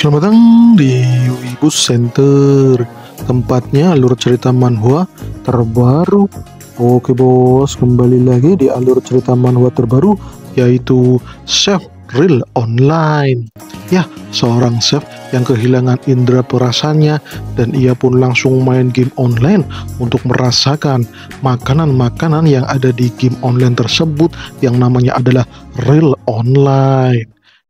Selamat datang di Wibu Center Tempatnya alur cerita manhwa terbaru Oke bos, kembali lagi di alur cerita manhwa terbaru Yaitu Chef Real Online Ya, seorang chef yang kehilangan indera perasannya Dan ia pun langsung main game online Untuk merasakan makanan-makanan yang ada di game online tersebut Yang namanya adalah Real Online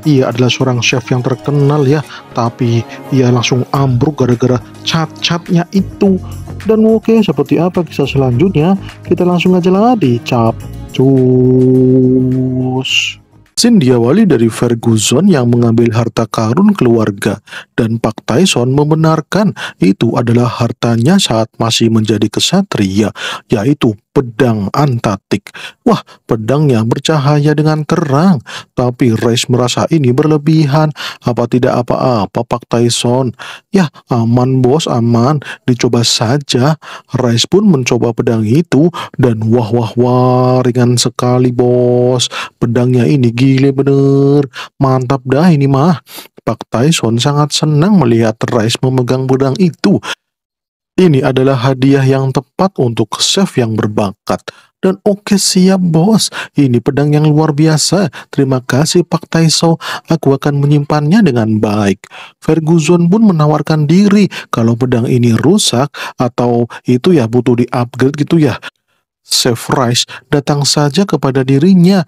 ia adalah seorang chef yang terkenal ya, tapi ia langsung ambruk gara-gara cacatnya itu. Dan oke, okay, seperti apa kisah selanjutnya? Kita langsung aja lah di cap cus. Sin diawali dari Ferguson yang mengambil harta karun keluarga dan Pak Tyson membenarkan itu adalah hartanya saat masih menjadi kesatria, yaitu pedang antatik. Wah, pedangnya bercahaya dengan terang. Tapi Reis merasa ini berlebihan. Apa tidak apa-apa Pak Tyson? Ya, aman bos, aman. Dicoba saja. Reis pun mencoba pedang itu dan wah wah wah ringan sekali bos pedangnya ini gile bener. Mantap dah ini mah. Pak Tyson sangat senang melihat Rice memegang pedang itu. Ini adalah hadiah yang tepat untuk chef yang berbakat. Dan oke okay, siap bos, ini pedang yang luar biasa. Terima kasih Pak Taiso, aku akan menyimpannya dengan baik. Ferguson pun menawarkan diri kalau pedang ini rusak atau itu ya butuh di-upgrade gitu ya. Chef Rice datang saja kepada dirinya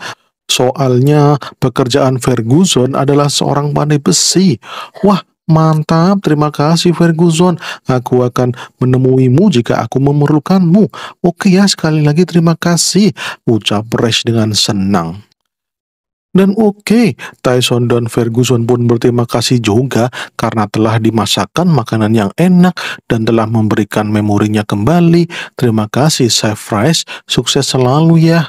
Soalnya pekerjaan Ferguson adalah seorang pandai besi. Wah, Mantap, terima kasih Ferguson. Aku akan menemuimu jika aku memerlukanmu. Oke ya, sekali lagi terima kasih. Ucap Rash dengan senang. Dan oke, okay, Tyson dan Ferguson pun berterima kasih juga karena telah dimasakkan makanan yang enak dan telah memberikan memorinya kembali. Terima kasih, Chef Rice. Sukses selalu ya.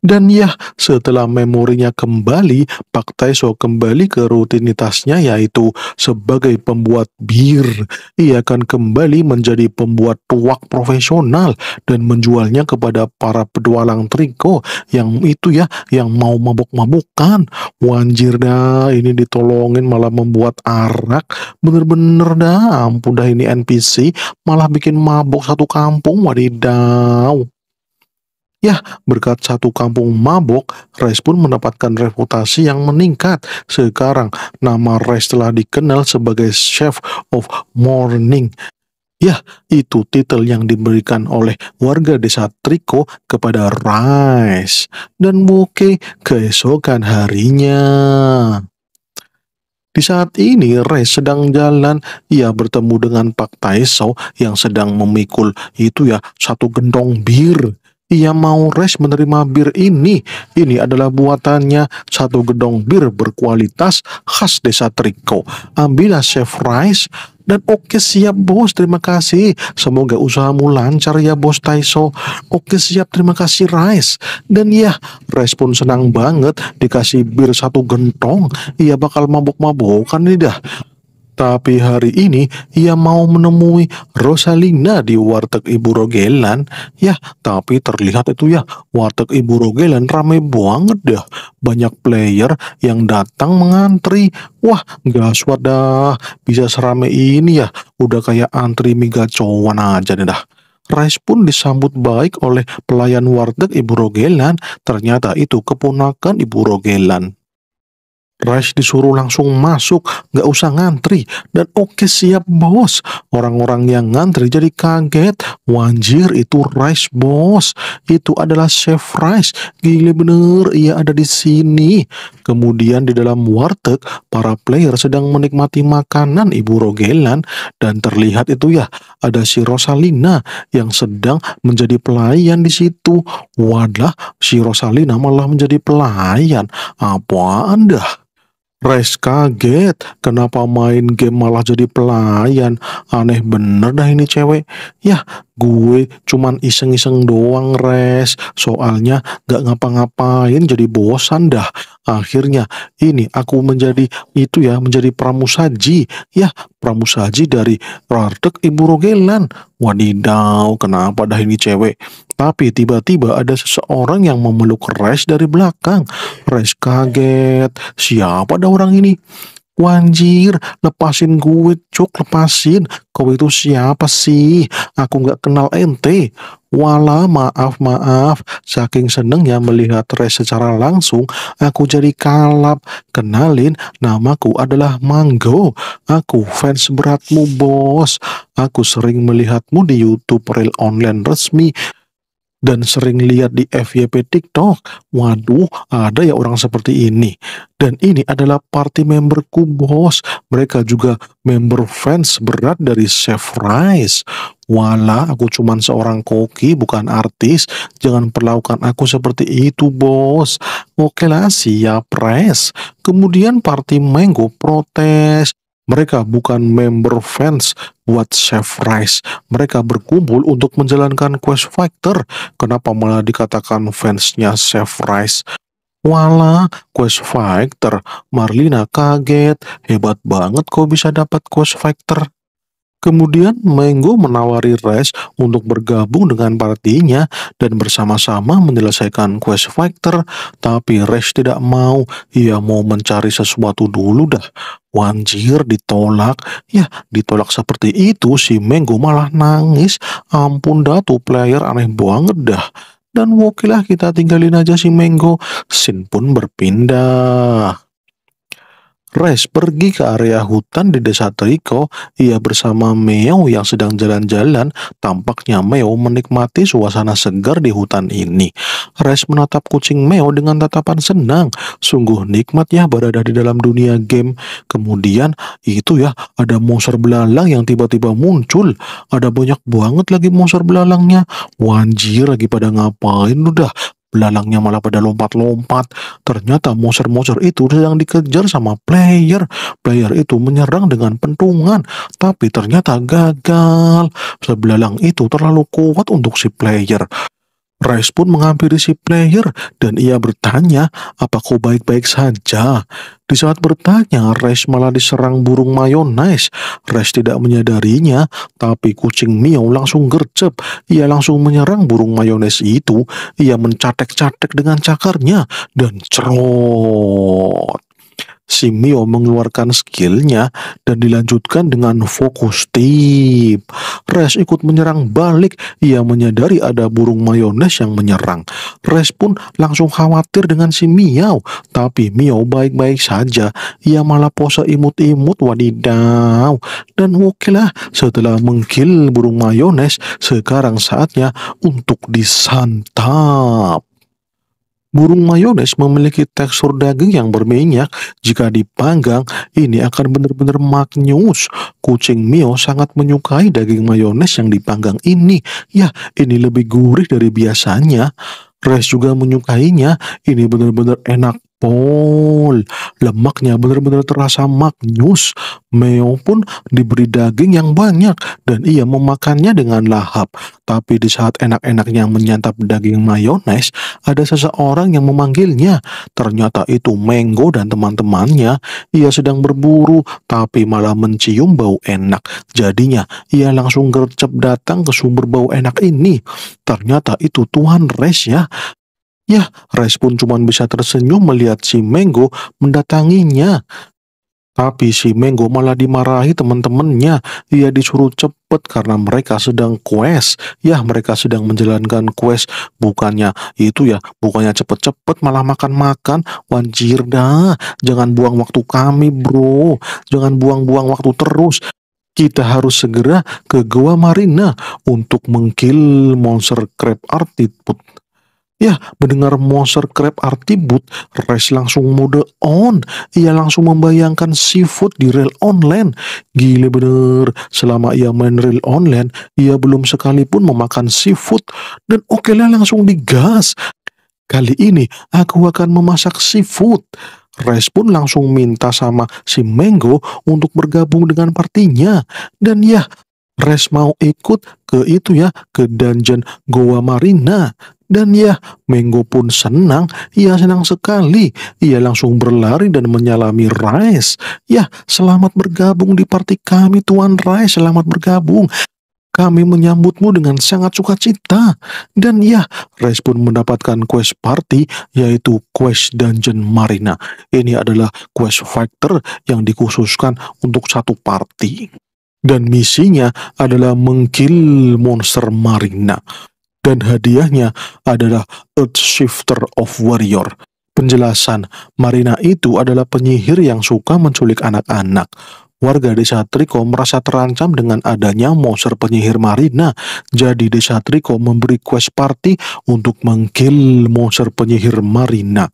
Dan ya, setelah memorinya kembali, Pak Taiso kembali ke rutinitasnya yaitu sebagai pembuat bir. Ia akan kembali menjadi pembuat tuak profesional dan menjualnya kepada para pedualang triko yang itu ya, yang mau mabuk-mabukan. Wanjir dah, ini ditolongin malah membuat arak. Bener-bener dah, ampun dah ini NPC malah bikin mabuk satu kampung wadidaw. Ya, berkat satu kampung mabok, Rice pun mendapatkan reputasi yang meningkat. Sekarang, nama Rice telah dikenal sebagai Chef of Morning. Ya, itu titel yang diberikan oleh warga desa Triko kepada Rice. Dan Woke keesokan harinya. Di saat ini, Rai sedang jalan. Ia bertemu dengan Pak Taiso yang sedang memikul itu ya satu gendong bir ia mau res menerima bir ini. Ini adalah buatannya satu gedong bir berkualitas khas desa Triko. Ambillah chef rice dan oke siap bos terima kasih semoga usahamu lancar ya bos Taiso oke siap terima kasih Rice dan ya Rice pun senang banget dikasih bir satu gentong ia bakal mabok-mabokan nih dah tapi hari ini ia mau menemui Rosalina di warteg Ibu Rogelan. Ya, tapi terlihat itu ya, warteg Ibu Rogelan rame banget dah. Banyak player yang datang mengantri. Wah, gak dah. Bisa serame ini ya. Udah kayak antri mie cowan aja nih dah. Rice pun disambut baik oleh pelayan warteg Ibu Rogelan. Ternyata itu keponakan Ibu Rogelan. Rice disuruh langsung masuk, nggak usah ngantri. Dan oke okay, siap bos. Orang-orang yang ngantri jadi kaget. Wanjir itu Rice bos. Itu adalah Chef Rice. Gila bener, ia ada di sini. Kemudian di dalam warteg, para player sedang menikmati makanan Ibu Rogelan. Dan terlihat itu ya, ada si Rosalina yang sedang menjadi pelayan di situ. Wadah, si Rosalina malah menjadi pelayan. Apa anda? Res kaget, kenapa main game malah jadi pelayan? Aneh bener dah ini cewek. Yah, gue cuman iseng-iseng doang Res. Soalnya gak ngapa-ngapain jadi bosan dah. Akhirnya ini aku menjadi itu ya, menjadi pramusaji. Yah, Pramusaji dari Rardek Ibu Rogelan. Wadidaw, kenapa dah ini cewek? Tapi tiba-tiba ada seseorang yang memeluk Res dari belakang. Res kaget, siapa dah orang ini? Wanjir, lepasin gue, cuk, lepasin. Kau itu siapa sih? Aku nggak kenal ente. Wala maaf-maaf, saking senengnya melihat Res secara langsung, aku jadi kalap. Kenalin, namaku adalah Mango. Aku fans beratmu, bos. Aku sering melihatmu di YouTube Real Online resmi dan sering lihat di FYP TikTok. Waduh, ada ya orang seperti ini. Dan ini adalah party member bos. Mereka juga member fans berat dari Chef Rice. Wala, aku cuma seorang koki, bukan artis. Jangan perlakukan aku seperti itu, bos. Oke lah, siap, res. Kemudian party Mango protes. Mereka bukan member fans buat Chef Rice. Mereka berkumpul untuk menjalankan quest Fighter. Kenapa malah dikatakan fansnya Chef Rice? Wala, quest Fighter, Marlina kaget. Hebat banget kok bisa dapat quest Fighter. Kemudian Menggo menawari Rice untuk bergabung dengan partinya dan bersama-sama menyelesaikan quest factor, tapi Rice tidak mau. Ia mau mencari sesuatu dulu dah. Wanjir ditolak. Ya, ditolak seperti itu si Menggo malah nangis. Ampun dah tuh player aneh banget dah. Dan wokilah kita tinggalin aja si Menggo. Sin pun berpindah. Res pergi ke area hutan di desa Teriko. Ia bersama Meo yang sedang jalan-jalan. Tampaknya Meo menikmati suasana segar di hutan ini. Res menatap kucing Meo dengan tatapan senang. Sungguh nikmat ya berada di dalam dunia game. Kemudian itu ya ada monster belalang yang tiba-tiba muncul. Ada banyak banget lagi monster belalangnya. Wanjir lagi pada ngapain udah Belalangnya malah pada lompat-lompat. Ternyata monster-monster itu sedang dikejar sama player. Player itu menyerang dengan pentungan, tapi ternyata gagal. Sebelalang itu terlalu kuat untuk si player. Rice pun menghampiri si player dan ia bertanya apa kau baik-baik saja. Di saat bertanya, Rice malah diserang burung mayones. Rice tidak menyadarinya, tapi kucing Mio langsung gercep. Ia langsung menyerang burung mayones itu. Ia mencatek-catek dengan cakarnya dan cerot si Mio mengeluarkan skillnya dan dilanjutkan dengan fokus tip. Res ikut menyerang balik. Ia menyadari ada burung mayones yang menyerang. Res pun langsung khawatir dengan si Mio. Tapi Mio baik-baik saja. Ia malah pose imut-imut wadidaw. Dan oke setelah mengkil burung mayones sekarang saatnya untuk disantap. Burung mayones memiliki tekstur daging yang berminyak. Jika dipanggang, ini akan benar-benar maknyus. Kucing Mio sangat menyukai daging mayones yang dipanggang ini. Ya, ini lebih gurih dari biasanya. Res juga menyukainya. Ini benar-benar enak Pol. Lemaknya benar-benar terasa maknyus. Meo pun diberi daging yang banyak dan ia memakannya dengan lahap. Tapi di saat enak-enaknya menyantap daging mayones, ada seseorang yang memanggilnya. Ternyata itu Mango dan teman-temannya. Ia sedang berburu tapi malah mencium bau enak. Jadinya ia langsung gercep datang ke sumber bau enak ini. Ternyata itu Tuhan Res ya. Ya, Rice pun cuma bisa tersenyum melihat si Mango mendatanginya. Tapi si Mango malah dimarahi teman-temannya. Ia disuruh cepet karena mereka sedang quest. Ya, mereka sedang menjalankan quest. Bukannya itu ya, bukannya cepet-cepet malah makan-makan. Wanjir dah, jangan buang waktu kami bro. Jangan buang-buang waktu terus. Kita harus segera ke Goa Marina untuk mengkill monster crab artiput. Ya, mendengar monster crab artibut, Res langsung mode on. Ia langsung membayangkan seafood di rail online. Gile bener, selama ia main rail online, ia belum sekalipun memakan seafood. Dan oke lah langsung digas. Kali ini aku akan memasak seafood. Res pun langsung minta sama si Mango untuk bergabung dengan partinya. Dan ya, Res mau ikut ke itu ya, ke dungeon Goa Marina. Dan ya, Mengo pun senang, ia senang sekali. Ia langsung berlari dan menyalami Rice. Ya, selamat bergabung di party kami Tuan Rice, selamat bergabung. Kami menyambutmu dengan sangat sukacita. Dan ya, Rice pun mendapatkan quest party, yaitu quest Dungeon Marina. Ini adalah quest factor yang dikhususkan untuk satu party. Dan misinya adalah mengkill monster marina dan hadiahnya adalah Earth Shifter of Warrior. Penjelasan, Marina itu adalah penyihir yang suka menculik anak-anak. Warga desa Triko merasa terancam dengan adanya monster penyihir Marina. Jadi desa Triko memberi quest party untuk mengkill monster penyihir Marina.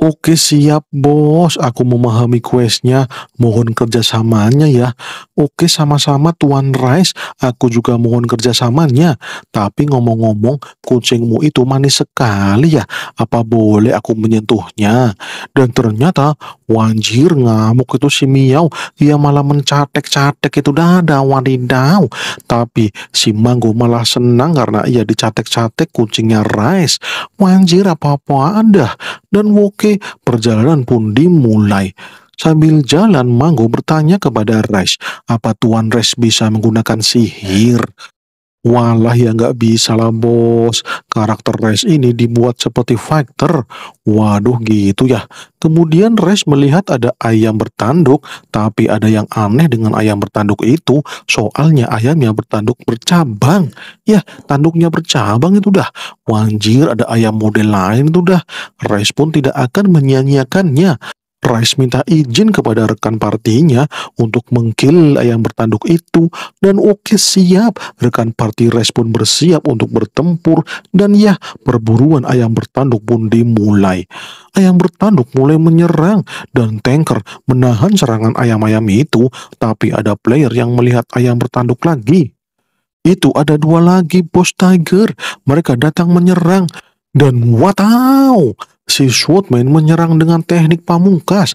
Oke siap bos, aku memahami questnya, mohon kerjasamanya ya. Oke sama-sama Tuan Rice, aku juga mohon kerjasamanya. Tapi ngomong-ngomong, kucingmu itu manis sekali ya, apa boleh aku menyentuhnya? Dan ternyata, wanjir ngamuk itu si Miau, ia malah mencatek-catek itu dada wadidaw. Tapi si Manggo malah senang karena ia dicatek-catek kucingnya Rice. Wanjir apa apa ada. dan oke perjalanan pun dimulai. Sambil jalan, Manggo bertanya kepada Rice, apa Tuan Rice bisa menggunakan sihir Walah ya nggak bisa lah bos, karakter Res ini dibuat seperti fighter. Waduh gitu ya. Kemudian Res melihat ada ayam bertanduk, tapi ada yang aneh dengan ayam bertanduk itu. Soalnya ayam yang bertanduk bercabang. Ya, tanduknya bercabang itu dah. Wanjir ada ayam model lain itu dah. Res pun tidak akan menyanyiakannya. Price minta izin kepada rekan partinya untuk mengkill ayam bertanduk itu dan Oke siap. Rekan parti Rice pun bersiap untuk bertempur dan ya perburuan ayam bertanduk pun dimulai. Ayam bertanduk mulai menyerang dan tanker menahan serangan ayam-ayam itu tapi ada player yang melihat ayam bertanduk lagi. Itu ada dua lagi bos Tiger. Mereka datang menyerang. Dan watau, Si Swordman menyerang dengan teknik pamungkas.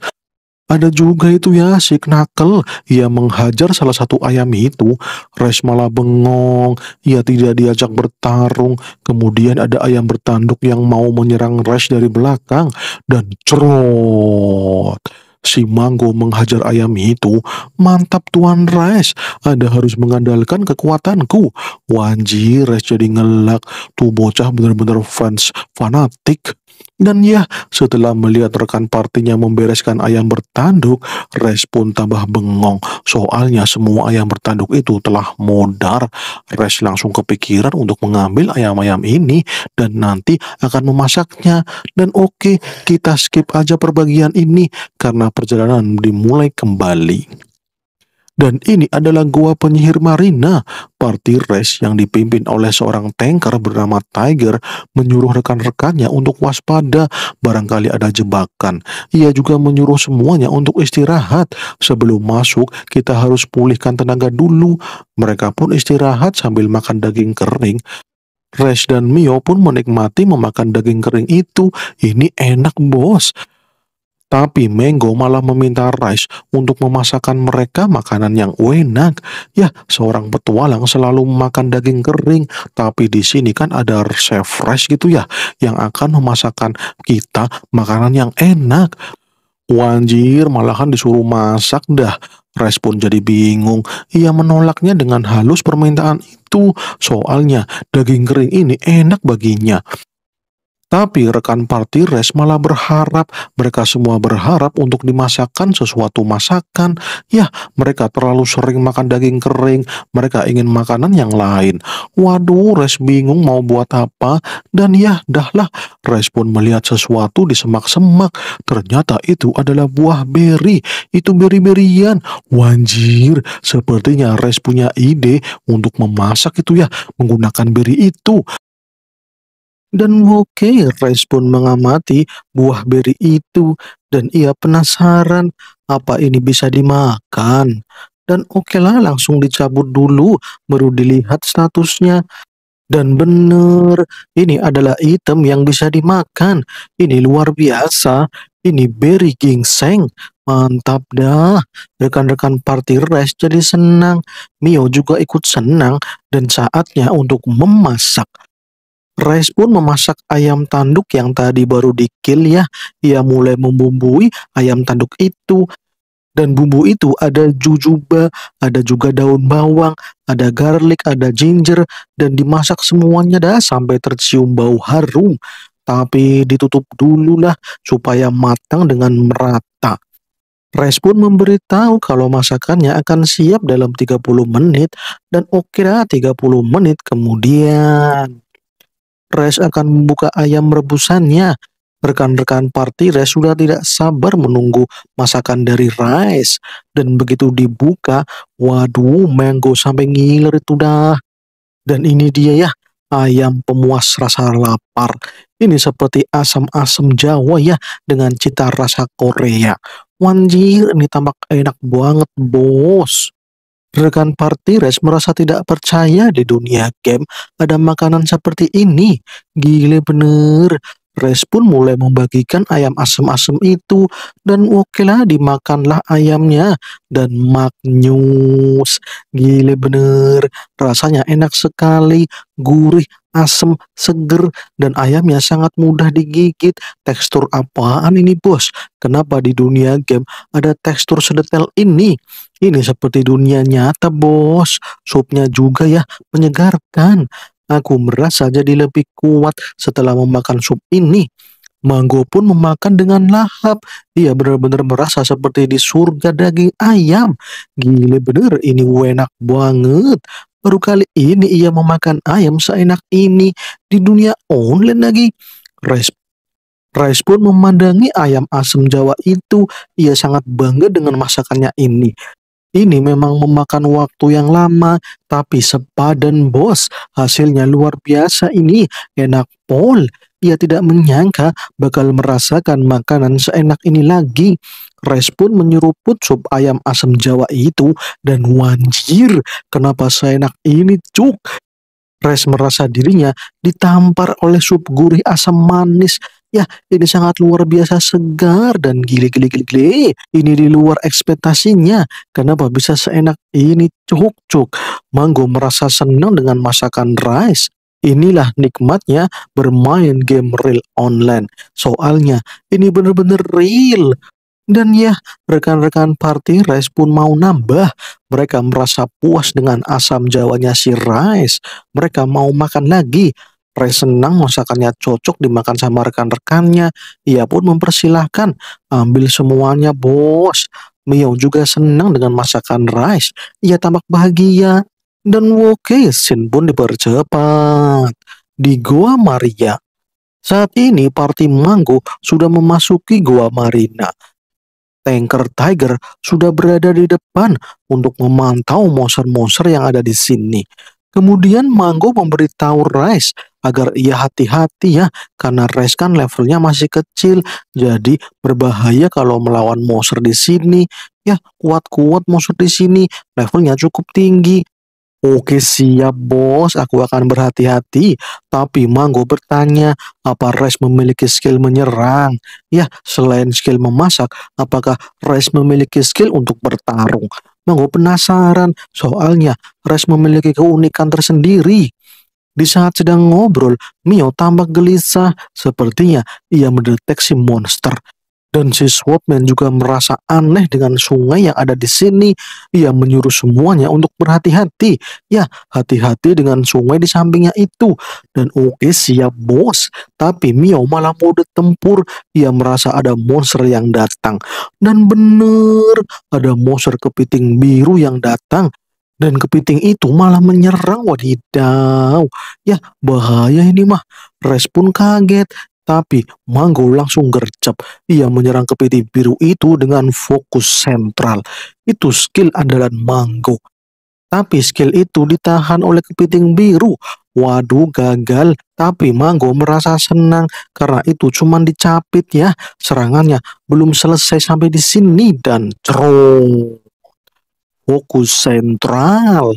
Ada juga itu ya si Knuckle, ia menghajar salah satu ayam itu. Res malah bengong, ia tidak diajak bertarung. Kemudian ada ayam bertanduk yang mau menyerang Res dari belakang dan cerot. Si Manggo menghajar ayam itu, mantap Tuan Res, Anda harus mengandalkan kekuatanku. Wanji, Res jadi ngelak, tuh bocah benar-benar fans fanatik. Dan ya, setelah melihat rekan partinya membereskan ayam bertanduk, Res pun tambah bengong. Soalnya semua ayam bertanduk itu telah modar. Res langsung kepikiran untuk mengambil ayam-ayam ini dan nanti akan memasaknya. Dan oke, okay, kita skip aja perbagian ini karena perjalanan dimulai kembali. Dan ini adalah gua penyihir Marina. Party race yang dipimpin oleh seorang tanker bernama Tiger menyuruh rekan-rekannya untuk waspada barangkali ada jebakan. Ia juga menyuruh semuanya untuk istirahat. Sebelum masuk, kita harus pulihkan tenaga dulu. Mereka pun istirahat sambil makan daging kering. Res dan Mio pun menikmati memakan daging kering itu. Ini enak, bos. Tapi Mango malah meminta Rice untuk memasakkan mereka makanan yang enak. Ya, seorang petualang selalu makan daging kering, tapi di sini kan ada chef Rice gitu ya, yang akan memasakkan kita makanan yang enak. Wanjir malahan disuruh masak dah. Rice pun jadi bingung. Ia menolaknya dengan halus permintaan itu. Soalnya daging kering ini enak baginya. Tapi rekan party race malah berharap, mereka semua berharap untuk dimasakkan sesuatu masakan. Ya, mereka terlalu sering makan daging kering, mereka ingin makanan yang lain. Waduh, Res bingung mau buat apa, dan ya, dahlah, Res pun melihat sesuatu di semak-semak. Ternyata itu adalah buah beri, itu beri-berian. Wanjir, sepertinya Res punya ide untuk memasak itu ya, menggunakan beri itu. Dan Woke Rice pun mengamati buah beri itu dan ia penasaran apa ini bisa dimakan. Dan oke lah langsung dicabut dulu baru dilihat statusnya. Dan bener, ini adalah item yang bisa dimakan. Ini luar biasa, ini beri gingseng. Mantap dah, rekan-rekan party rest jadi senang. Mio juga ikut senang dan saatnya untuk memasak. Rice pun memasak ayam tanduk yang tadi baru dikill ya. Ia mulai membumbui ayam tanduk itu. Dan bumbu itu ada jujuba, ada juga daun bawang, ada garlic, ada ginger, dan dimasak semuanya dah sampai tercium bau harum. Tapi ditutup dulu supaya matang dengan merata. Rice pun memberitahu kalau masakannya akan siap dalam 30 menit dan oke okay puluh 30 menit kemudian. Res akan membuka ayam rebusannya. Rekan-rekan party Res sudah tidak sabar menunggu masakan dari Res. Dan begitu dibuka, waduh mango sampai ngiler itu dah. Dan ini dia ya, ayam pemuas rasa lapar. Ini seperti asam-asam Jawa ya, dengan cita rasa Korea. Wanjir, ini tampak enak banget bos. Rekan party Res merasa tidak percaya di dunia game ada makanan seperti ini. Gile bener. Res pun mulai membagikan ayam asem-asem itu dan okelah dimakanlah ayamnya dan maknyus. Gile bener, rasanya enak sekali, gurih, asem, seger, dan ayamnya sangat mudah digigit. Tekstur apaan ini bos? Kenapa di dunia game ada tekstur sedetail ini? Ini seperti dunia nyata, bos. Supnya juga ya, menyegarkan. Aku merasa jadi lebih kuat setelah memakan sup ini. Manggo pun memakan dengan lahap. Dia benar-benar merasa seperti di surga daging ayam. Gile bener, ini enak banget. Baru kali ini ia memakan ayam seenak ini di dunia online lagi. Rice, Rice pun memandangi ayam asam jawa itu. Ia sangat bangga dengan masakannya ini. Ini memang memakan waktu yang lama, tapi sepadan bos, hasilnya luar biasa ini, enak pol. Ia tidak menyangka bakal merasakan makanan seenak ini lagi. Res pun menyeruput sup ayam asam jawa itu dan wanjir, kenapa seenak ini cuk? Res merasa dirinya ditampar oleh sup gurih asam manis Ya, ini sangat luar biasa segar dan gili-gili-gili. Ini di luar ekspektasinya. Kenapa bisa seenak ini cuk-cuk? Manggo merasa senang dengan masakan rice. Inilah nikmatnya bermain game real online. Soalnya ini benar-benar real. Dan ya, rekan-rekan party Rice pun mau nambah. Mereka merasa puas dengan asam jawanya si Rice. Mereka mau makan lagi. Ray senang masakannya cocok dimakan sama rekan-rekannya. Ia pun mempersilahkan ambil semuanya bos. Mio juga senang dengan masakan Rice. Ia tampak bahagia. Dan Woke Sin pun dipercepat. Di Goa Maria. Saat ini party manggu sudah memasuki Goa Marina. Tanker Tiger sudah berada di depan untuk memantau monster-monster yang ada di sini. Kemudian Mango memberitahu Rice agar ia hati-hati ya, karena Rice kan levelnya masih kecil, jadi berbahaya kalau melawan monster di sini. Ya, kuat-kuat monster di sini, levelnya cukup tinggi. Oke siap bos, aku akan berhati-hati. Tapi Mango bertanya, apa Rice memiliki skill menyerang? Ya, selain skill memasak, apakah Rice memiliki skill untuk bertarung? Monggo nah, penasaran, soalnya Res memiliki keunikan tersendiri. Di saat sedang ngobrol, Mio tampak gelisah, sepertinya ia mendeteksi monster dan si Swordman juga merasa aneh dengan sungai yang ada di sini. Ia menyuruh semuanya untuk berhati-hati. Ya, hati-hati dengan sungai di sampingnya itu. Dan Oke siap bos, tapi Mio malah mau tempur. Ia merasa ada monster yang datang. Dan bener, ada monster kepiting biru yang datang dan kepiting itu malah menyerang wadidaw ya bahaya ini mah Res pun kaget tapi Manggo langsung gercep. Ia menyerang kepiting biru itu dengan fokus sentral. Itu skill andalan Manggo. Tapi skill itu ditahan oleh kepiting biru. Waduh gagal, tapi Manggo merasa senang karena itu cuma dicapit ya. Serangannya belum selesai sampai di sini dan cerong. Fokus sentral.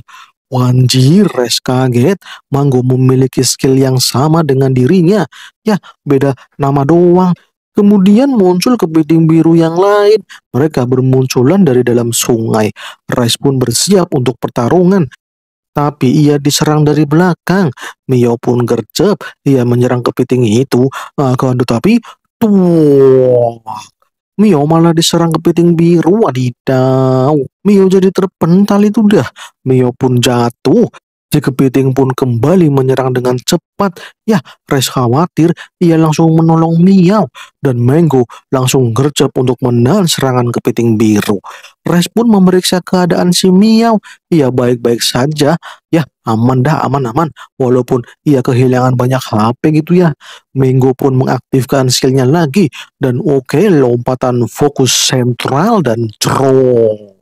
Wanji Res kaget, Manggo memiliki skill yang sama dengan dirinya. Ya, beda nama doang. Kemudian muncul kepiting biru yang lain. Mereka bermunculan dari dalam sungai. Res pun bersiap untuk pertarungan. Tapi ia diserang dari belakang. Mio pun gercep. Ia menyerang kepiting itu. Akan tetapi, tuh, Mio malah diserang kepiting biru. Wadidaw. Mio jadi terpental itu dah. Mio pun jatuh. Si kepiting pun kembali menyerang dengan cepat, ya Res khawatir ia langsung menolong Mio dan Mango langsung gercep untuk menahan serangan kepiting biru. Res pun memeriksa keadaan si Mio. ia baik-baik saja, ya aman dah aman-aman walaupun ia kehilangan banyak HP gitu ya. Mango pun mengaktifkan skillnya lagi dan oke okay, lompatan fokus sentral dan cerong.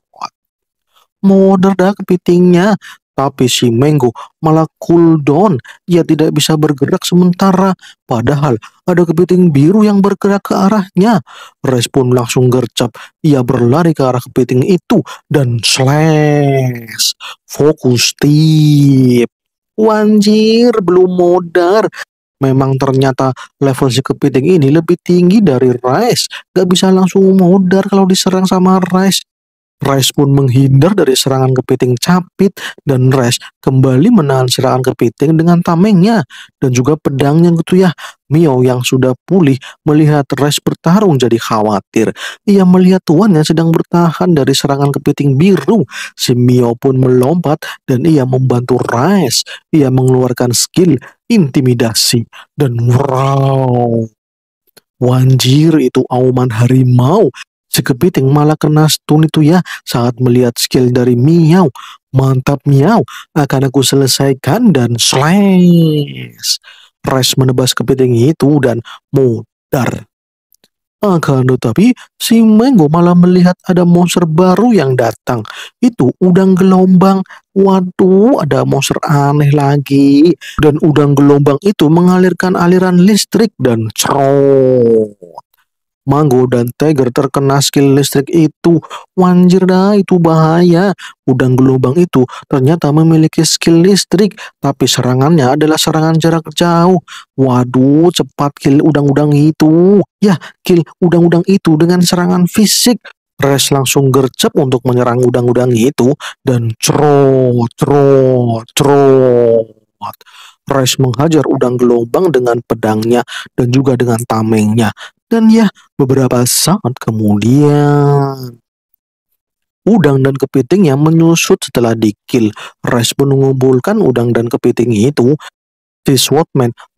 Moder dah kepitingnya. Tapi si menggu malah cooldown. Ia tidak bisa bergerak sementara. Padahal ada kepiting biru yang bergerak ke arahnya. Respon langsung gercap. Ia berlari ke arah kepiting itu dan slash. Fokus tip. Wanjir, belum modar. Memang ternyata level si kepiting ini lebih tinggi dari Rice. Gak bisa langsung modar kalau diserang sama Rice. Rice pun menghindar dari serangan kepiting capit dan Rice kembali menahan serangan kepiting dengan tamengnya dan juga pedangnya gitu ya. Mio yang sudah pulih melihat Rice bertarung jadi khawatir. Ia melihat tuannya sedang bertahan dari serangan kepiting biru. Si Mio pun melompat dan ia membantu Rice. Ia mengeluarkan skill intimidasi dan wow. Wanjir itu auman harimau Si kepiting malah kena stun itu ya saat melihat skill dari Miau. Mantap Miau, akan aku selesaikan dan slash. Res menebas kepiting itu dan mudar. Akan tetapi si Mango malah melihat ada monster baru yang datang. Itu udang gelombang. Waduh, ada monster aneh lagi. Dan udang gelombang itu mengalirkan aliran listrik dan cerot. Mango dan Tiger terkena skill listrik itu. Wanjir dah, itu bahaya. Udang gelombang itu ternyata memiliki skill listrik, tapi serangannya adalah serangan jarak jauh. Waduh, cepat kill udang-udang itu. Ya, kill udang-udang itu dengan serangan fisik. Res langsung gercep untuk menyerang udang-udang itu dan cro cro cro. Rice menghajar udang gelombang dengan pedangnya dan juga dengan tamengnya. Dan ya, beberapa saat kemudian, udang dan kepiting yang menyusut setelah dikil. Rice pun mengumpulkan udang dan kepiting itu. Si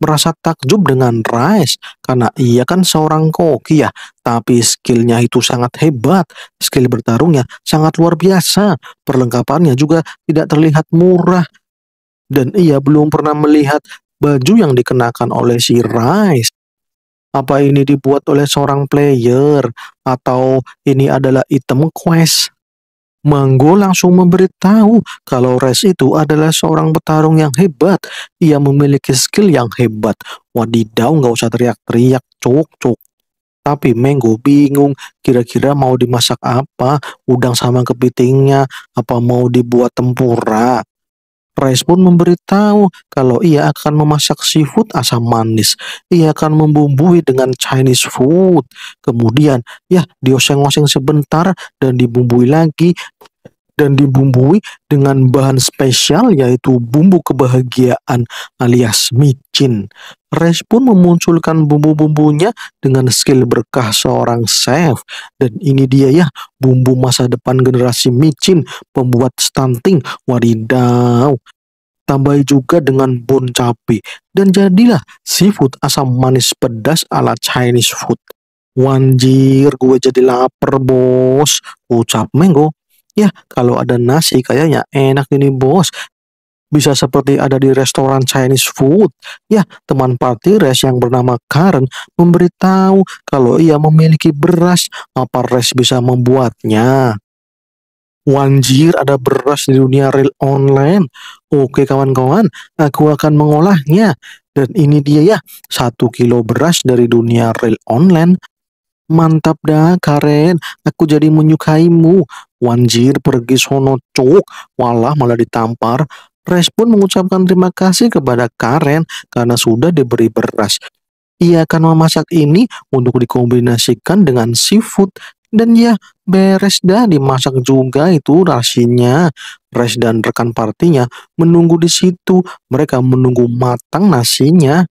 merasa takjub dengan Rice karena ia kan seorang koki ya, tapi skillnya itu sangat hebat. Skill bertarungnya sangat luar biasa. Perlengkapannya juga tidak terlihat murah. Dan ia belum pernah melihat baju yang dikenakan oleh si Rice. Apa ini dibuat oleh seorang player atau ini adalah item quest? Manggo langsung memberitahu kalau Res itu adalah seorang petarung yang hebat. Ia memiliki skill yang hebat. Wadidaw nggak usah teriak-teriak, cuk-cuk. Tapi Manggo bingung, kira-kira mau dimasak apa? Udang sama kepitingnya, apa mau dibuat tempura? Price pun memberitahu kalau ia akan memasak seafood asam manis. Ia akan membumbui dengan Chinese food. Kemudian, ya dioseng-oseng sebentar dan dibumbui lagi dan dibumbui dengan bahan spesial yaitu bumbu kebahagiaan alias micin. Res pun memunculkan bumbu-bumbunya dengan skill berkah seorang chef. Dan ini dia ya, bumbu masa depan generasi micin, pembuat stunting, wadidaw. Tambahi juga dengan bon cabe, dan jadilah seafood asam manis pedas ala Chinese food. Wanjir, gue jadi lapar bos, ucap Menggo. Ya, kalau ada nasi kayaknya enak ini bos. Bisa seperti ada di restoran Chinese food. Ya, teman party res yang bernama Karen memberitahu kalau ia memiliki beras, apa res bisa membuatnya. Wanjir, ada beras di dunia real online. Oke kawan-kawan, aku akan mengolahnya. Dan ini dia ya, satu kilo beras dari dunia real online Mantap dah Karen, aku jadi menyukaimu. Wanjir pergi sono cuk, walah malah ditampar. Res pun mengucapkan terima kasih kepada Karen karena sudah diberi beras. Ia akan memasak ini untuk dikombinasikan dengan seafood. Dan ya, beres dah dimasak juga itu rasinya. Res dan rekan partinya menunggu di situ. Mereka menunggu matang nasinya.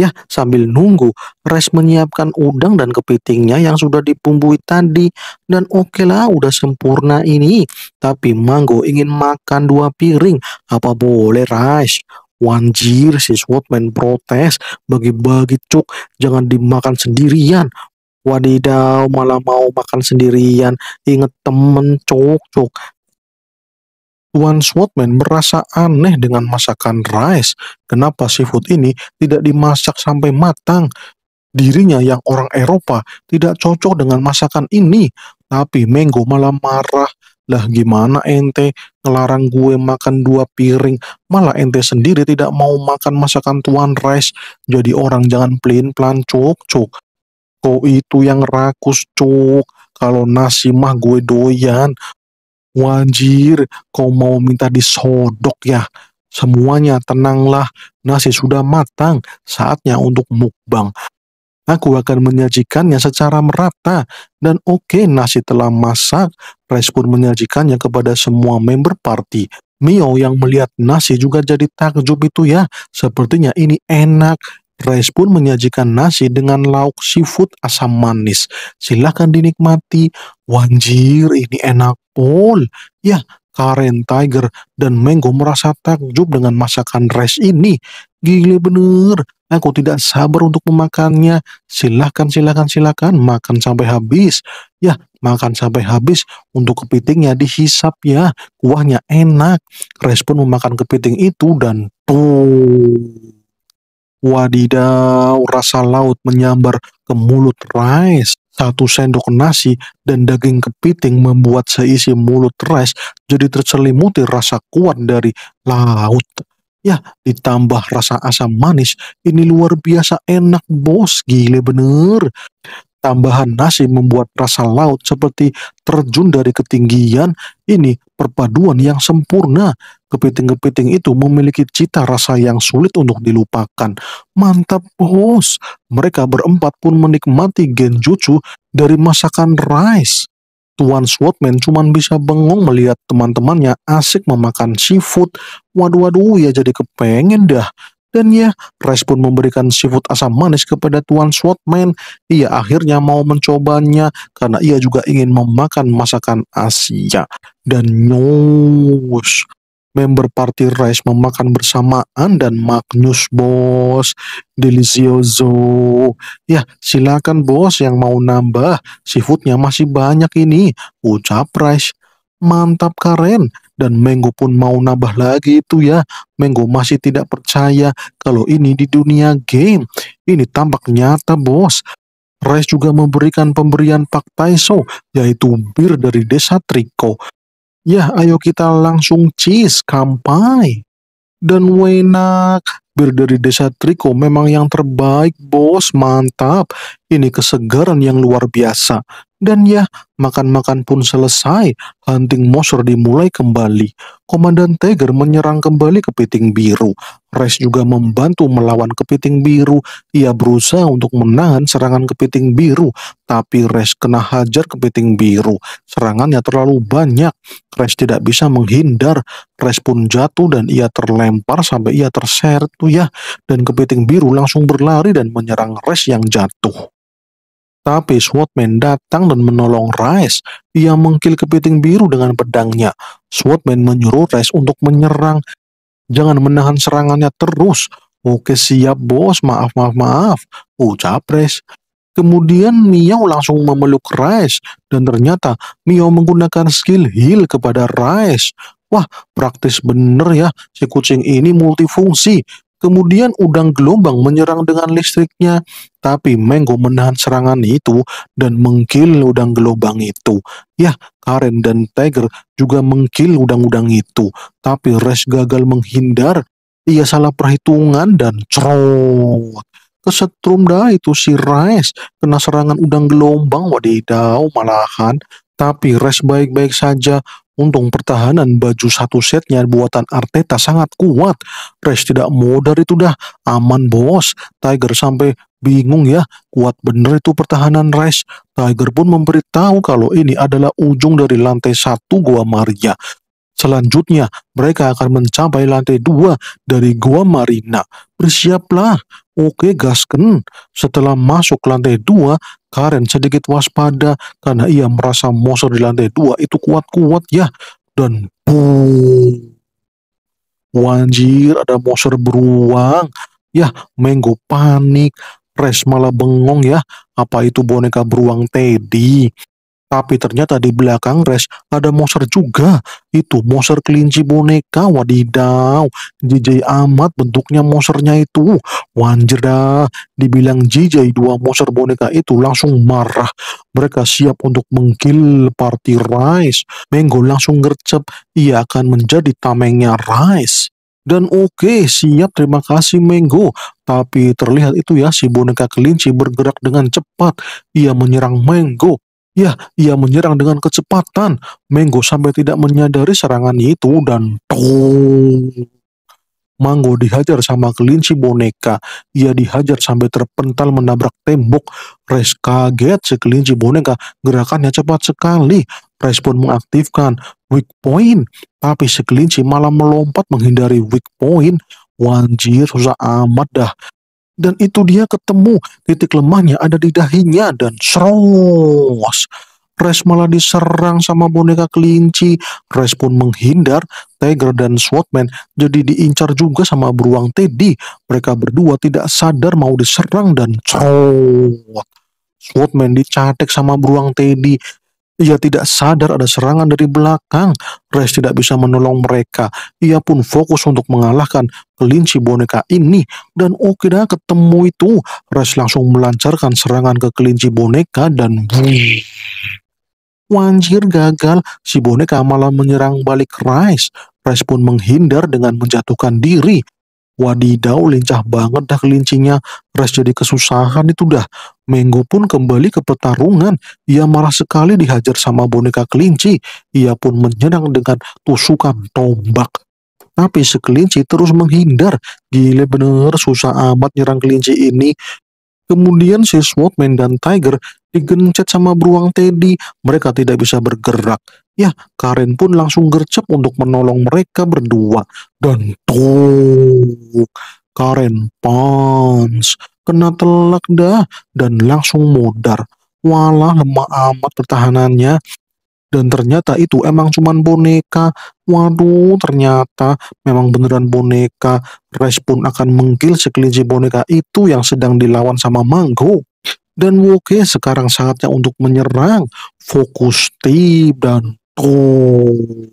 Ya, sambil nunggu, Res menyiapkan udang dan kepitingnya yang sudah dipumbui tadi. Dan oke lah, udah sempurna ini. Tapi Manggo ingin makan dua piring. Apa boleh, Res? Wanjir, si Swatman protes. Bagi-bagi cuk, jangan dimakan sendirian. Wadidaw, malah mau makan sendirian. Ingat temen, cuk, cuk. Tuan Swotman merasa aneh dengan masakan rice. Kenapa seafood ini tidak dimasak sampai matang? Dirinya yang orang Eropa tidak cocok dengan masakan ini. Tapi Menggo malah marah. Lah gimana ente ngelarang gue makan dua piring, malah ente sendiri tidak mau makan masakan tuan rice. Jadi orang jangan plain plan cuk cuk. Kau itu yang rakus cuk. Kalau nasi mah gue doyan, Wanjir, kau mau minta disodok ya? Semuanya tenanglah, nasi sudah matang, saatnya untuk mukbang. Aku akan menyajikannya secara merata. Dan oke, okay, nasi telah masak. Pres pun menyajikannya kepada semua member party. Mio yang melihat nasi juga jadi takjub itu ya. Sepertinya ini enak. Pres pun menyajikan nasi dengan lauk seafood asam manis. Silahkan dinikmati. Wanjir, ini enak Paul. Ya, Karen, Tiger, dan Mango merasa takjub dengan masakan rice ini. Gile bener, aku tidak sabar untuk memakannya. Silahkan, silahkan, silahkan, makan sampai habis. Ya, makan sampai habis. Untuk kepitingnya dihisap ya, kuahnya enak. Rice pun memakan kepiting itu dan tuh. Wadidaw, rasa laut menyambar ke mulut Rice satu sendok nasi dan daging kepiting membuat seisi mulut Rice jadi terselimuti rasa kuat dari laut. Ya, ditambah rasa asam manis, ini luar biasa enak bos, gile bener. Tambahan nasi membuat rasa laut seperti terjun dari ketinggian, ini perpaduan yang sempurna. Kepiting-kepiting itu memiliki cita rasa yang sulit untuk dilupakan. Mantap bos, mereka berempat pun menikmati genjutsu dari masakan rice. Tuan Swordman cuma bisa bengong melihat teman-temannya asik memakan seafood. Waduh-waduh ya jadi kepengen dah. Dan ya, Rice pun memberikan seafood asam manis kepada Tuan Swordman. Ia akhirnya mau mencobanya karena ia juga ingin memakan masakan Asia. Dan nyus, member Party Rice memakan bersamaan dan Magnus bos Delizioso ya silakan bos yang mau nambah seafoodnya masih banyak ini ucap Rice mantap keren dan Menggo pun mau nambah lagi itu ya Menggo masih tidak percaya kalau ini di dunia game ini tampak nyata bos Rice juga memberikan pemberian Pak Taiso, yaitu bir dari desa Triko. Ya, ayo kita langsung cheese, kampai. Dan wenak, bir dari desa Triko memang yang terbaik, bos, mantap ini kesegaran yang luar biasa. Dan ya, makan-makan pun selesai, hunting monster dimulai kembali. Komandan Tiger menyerang kembali kepiting biru. Res juga membantu melawan kepiting biru. Ia berusaha untuk menahan serangan kepiting biru, tapi Res kena hajar kepiting biru. Serangannya terlalu banyak. Res tidak bisa menghindar. Res pun jatuh dan ia terlempar sampai ia terseret tuh ya. Dan kepiting biru langsung berlari dan menyerang Res yang jatuh. Tapi Swordman datang dan menolong Rice. Ia mengkil kepiting biru dengan pedangnya. Swordman menyuruh Rice untuk menyerang. Jangan menahan serangannya terus. Oke siap bos, maaf maaf maaf. Ucap Rice. Kemudian Miao langsung memeluk Rice. Dan ternyata Miao menggunakan skill heal kepada Rice. Wah, praktis bener ya. Si kucing ini multifungsi. Kemudian udang gelombang menyerang dengan listriknya, tapi Menggo menahan serangan itu dan mengkil udang gelombang itu. Ya, Karen dan Tiger juga mengkil udang-udang itu, tapi Res gagal menghindar. Ia salah perhitungan dan cerot. Kesetrum dah itu si Res kena serangan udang gelombang wadidau malahan. Tapi Res baik-baik saja Untung pertahanan baju satu setnya buatan Arteta sangat kuat. Rash tidak modar itu dah aman bos. Tiger sampai bingung ya, kuat bener itu pertahanan Rash. Tiger pun memberitahu kalau ini adalah ujung dari lantai satu gua Maria. Selanjutnya, mereka akan mencapai lantai dua dari Gua Marina. Bersiaplah, oke gasken. Setelah masuk lantai dua, Karen sedikit waspada karena ia merasa monster di lantai dua itu kuat-kuat ya. Dan boom. Wanjir, ada monster beruang. Ya, Menggo panik. Res malah bengong ya. Apa itu boneka beruang Teddy? Tapi ternyata di belakang Res ada monster juga. Itu monster kelinci boneka. Wadidaw. JJ amat bentuknya monsternya itu. Wanjir dah. Dibilang JJ dua monster boneka itu langsung marah. Mereka siap untuk mengkill party Rice. Menggo langsung ngercep, Ia akan menjadi tamengnya Rice. Dan oke, okay, siap terima kasih Menggo. Tapi terlihat itu ya si boneka kelinci bergerak dengan cepat. Ia menyerang Menggo. Ya, ia menyerang dengan kecepatan. Mango sampai tidak menyadari serangan itu dan tuh Mango dihajar sama kelinci boneka. Ia dihajar sampai terpental menabrak tembok. Res kaget si kelinci boneka. Gerakannya cepat sekali. Res pun mengaktifkan weak point. Tapi si kelinci malah melompat menghindari weak point. Wanjir susah amat dah dan itu dia ketemu titik lemahnya ada di dahinya dan seros Res malah diserang sama boneka kelinci. Res pun menghindar. Tiger dan Swatman jadi diincar juga sama beruang Teddy. Mereka berdua tidak sadar mau diserang dan cerot. Swatman dicatek sama beruang Teddy. Ia tidak sadar ada serangan dari belakang. Res tidak bisa menolong mereka. Ia pun fokus untuk mengalahkan kelinci boneka ini. Dan Okida ketemu itu. Res langsung melancarkan serangan ke kelinci boneka dan... Wanjir gagal, si boneka malah menyerang balik Rice. Rice pun menghindar dengan menjatuhkan diri. Wadidau lincah banget dah kelincinya. Res jadi kesusahan itu dah. Menggo pun kembali ke pertarungan, Ia marah sekali dihajar sama boneka kelinci. Ia pun menyerang dengan tusukan tombak. Tapi sekelinci terus menghindar. Gile bener susah amat nyerang kelinci ini. Kemudian si Swordman dan Tiger digencet sama beruang Teddy. Mereka tidak bisa bergerak. Ya, Karen pun langsung gercep untuk menolong mereka berdua. Dan tuh, Karen Pans kena telak dah, dan langsung mudar. Walah lemah amat pertahanannya. Dan ternyata itu emang cuman boneka. Waduh, ternyata memang beneran boneka. pun akan menggil sekelinci boneka itu yang sedang dilawan sama Manggo dan Woke sekarang saatnya untuk menyerang. Fokus tip dan Oh.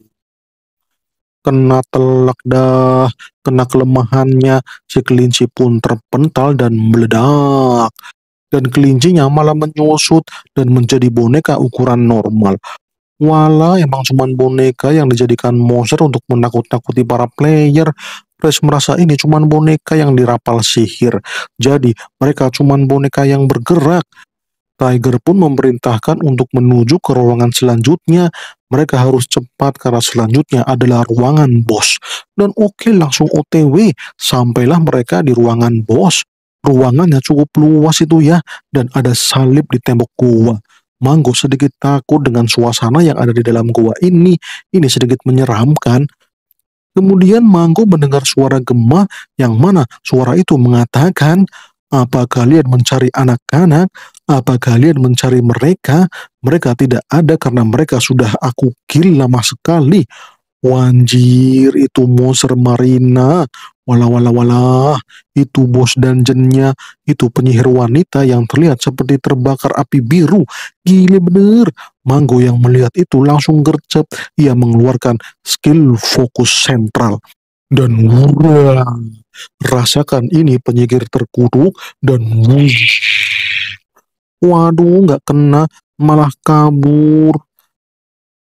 Kena telak dah, kena kelemahannya. Si kelinci pun terpental dan meledak. Dan kelincinya malah menyusut dan menjadi boneka ukuran normal. Wala emang cuma boneka yang dijadikan monster untuk menakut-nakuti para player. Fresh merasa ini cuma boneka yang dirapal sihir. Jadi mereka cuma boneka yang bergerak. Tiger pun memerintahkan untuk menuju ke ruangan selanjutnya. Mereka harus cepat karena selanjutnya adalah ruangan bos. Dan oke langsung OTW, sampailah mereka di ruangan bos. Ruangannya cukup luas itu ya, dan ada salib di tembok gua. Manggo sedikit takut dengan suasana yang ada di dalam gua ini. Ini sedikit menyeramkan. Kemudian Manggo mendengar suara gemah yang mana suara itu mengatakan, apa kalian mencari anak-anak? Apa kalian mencari mereka? Mereka tidak ada karena mereka sudah aku kill lama sekali. Wanjir, itu monster Marina. Wala wala wala, Itu bos dungeonnya. Itu penyihir wanita yang terlihat seperti terbakar api biru. Gile bener. Manggo yang melihat itu langsung gercep. Ia mengeluarkan skill fokus sentral. Dan wala, Rasakan ini penyihir terkutuk dan wush Waduh, nggak kena, malah kabur.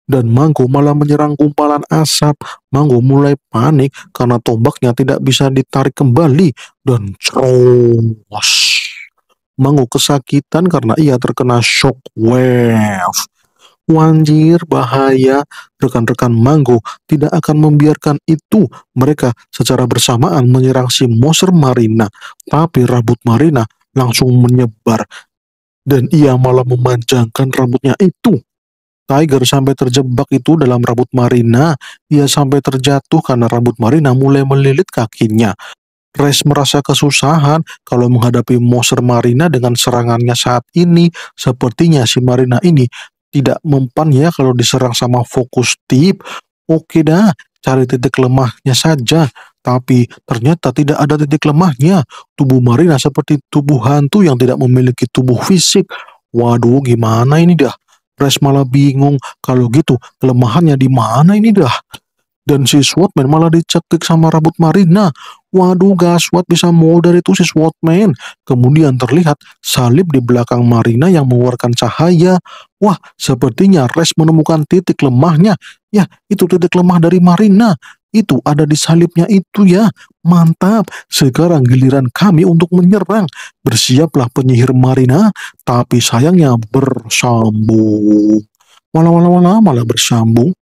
Dan Manggo malah menyerang kumpalan asap. Manggo mulai panik karena tombaknya tidak bisa ditarik kembali dan cros. Manggo kesakitan karena ia terkena shock wave. Wanjir, bahaya. Rekan-rekan Manggo tidak akan membiarkan itu. Mereka secara bersamaan menyerang si Moser Marina. Tapi rambut Marina langsung menyebar dan ia malah memanjangkan rambutnya itu. Tiger sampai terjebak itu dalam rambut Marina, ia sampai terjatuh karena rambut Marina mulai melilit kakinya. Res merasa kesusahan kalau menghadapi monster Marina dengan serangannya saat ini. Sepertinya si Marina ini tidak mempan ya kalau diserang sama fokus tip. Oke dah, cari titik lemahnya saja. Tapi ternyata tidak ada titik lemahnya. Tubuh Marina seperti tubuh hantu yang tidak memiliki tubuh fisik. Waduh, gimana ini dah? Res malah bingung. Kalau gitu, kelemahannya di mana ini dah? Dan si Swatman malah dicekik sama rambut Marina. Waduh, Gaswat bisa mau dari itu si Swatman. Kemudian terlihat salib di belakang Marina yang mengeluarkan cahaya. Wah, sepertinya Res menemukan titik lemahnya. Ya, itu titik lemah dari Marina itu ada di salibnya itu ya. Mantap. Sekarang giliran kami untuk menyerang. Bersiaplah penyihir Marina, tapi sayangnya bersambung. Walau-walau malah bersambung.